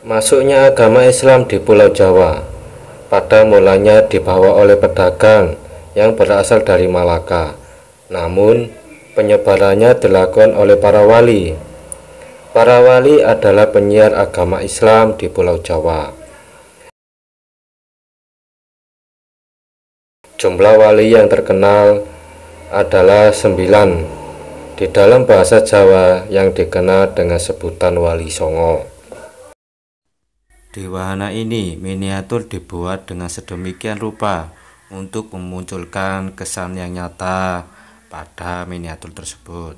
Masuknya agama Islam di Pulau Jawa pada mulanya dibawa oleh pedagang yang berasal dari Malaka. Namun, penyebarannya dilakukan oleh para wali. Para wali adalah penyiar agama Islam di Pulau Jawa. Jumlah wali yang terkenal adalah sembilan di dalam bahasa Jawa yang dikenal dengan sebutan Wali Songo. Di wahana ini, miniatur dibuat dengan sedemikian rupa untuk memunculkan kesan yang nyata pada miniatur tersebut.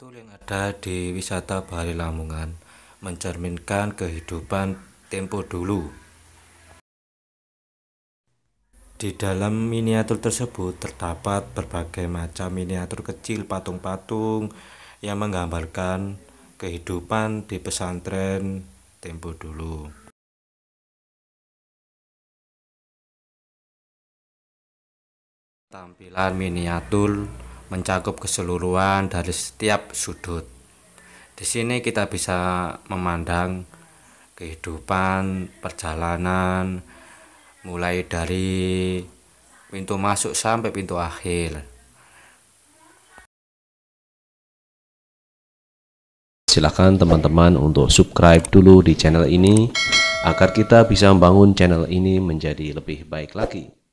Miniatur yang ada di wisata Bahari Lamongan mencerminkan kehidupan tempo dulu. Di dalam miniatur tersebut terdapat berbagai macam miniatur kecil patung-patung yang menggambarkan kehidupan di pesantren tempo dulu. Tampilan miniatur mencakup keseluruhan dari setiap sudut. Di sini kita bisa memandang kehidupan, perjalanan, mulai dari pintu masuk sampai pintu akhir. silahkan teman-teman untuk subscribe dulu di channel ini agar kita bisa membangun channel ini menjadi lebih baik lagi.